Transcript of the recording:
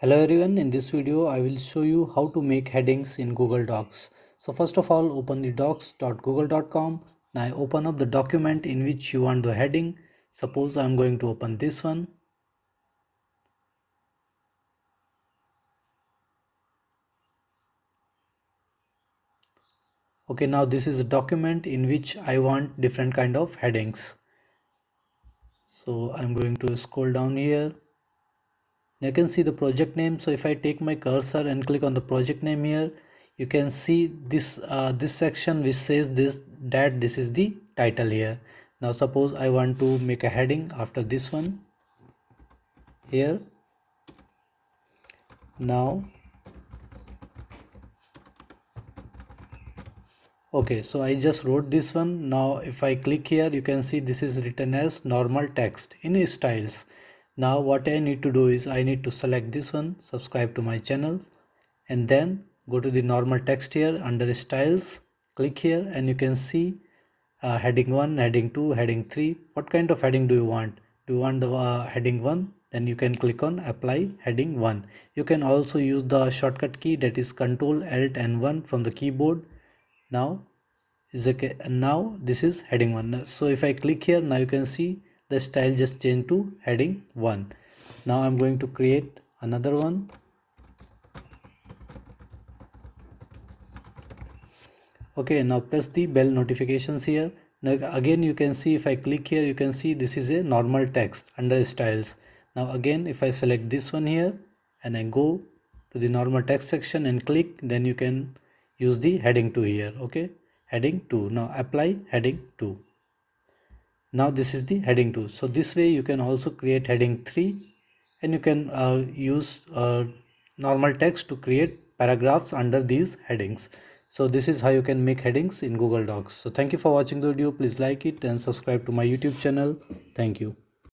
hello everyone in this video i will show you how to make headings in google docs so first of all open the docs.google.com now I open up the document in which you want the heading suppose i'm going to open this one okay now this is a document in which i want different kind of headings so i'm going to scroll down here you can see the project name so if I take my cursor and click on the project name here you can see this uh, this section which says this that this is the title here now suppose I want to make a heading after this one here now okay so I just wrote this one now if I click here you can see this is written as normal text in styles now what I need to do is I need to select this one subscribe to my channel and then go to the normal text here under styles click here and you can see uh, heading 1 heading 2 heading 3 what kind of heading do you want do you want the uh, heading 1 then you can click on apply heading 1 you can also use the shortcut key that is control alt and 1 from the keyboard now is okay now this is heading 1 so if i click here now you can see the style just change to heading 1 now I'm going to create another one okay now press the bell notifications here now again you can see if I click here you can see this is a normal text under styles now again if I select this one here and I go to the normal text section and click then you can use the heading 2 here okay heading 2 now apply heading 2 now this is the heading 2 so this way you can also create heading 3 and you can uh, use uh, normal text to create paragraphs under these headings so this is how you can make headings in google docs so thank you for watching the video please like it and subscribe to my youtube channel thank you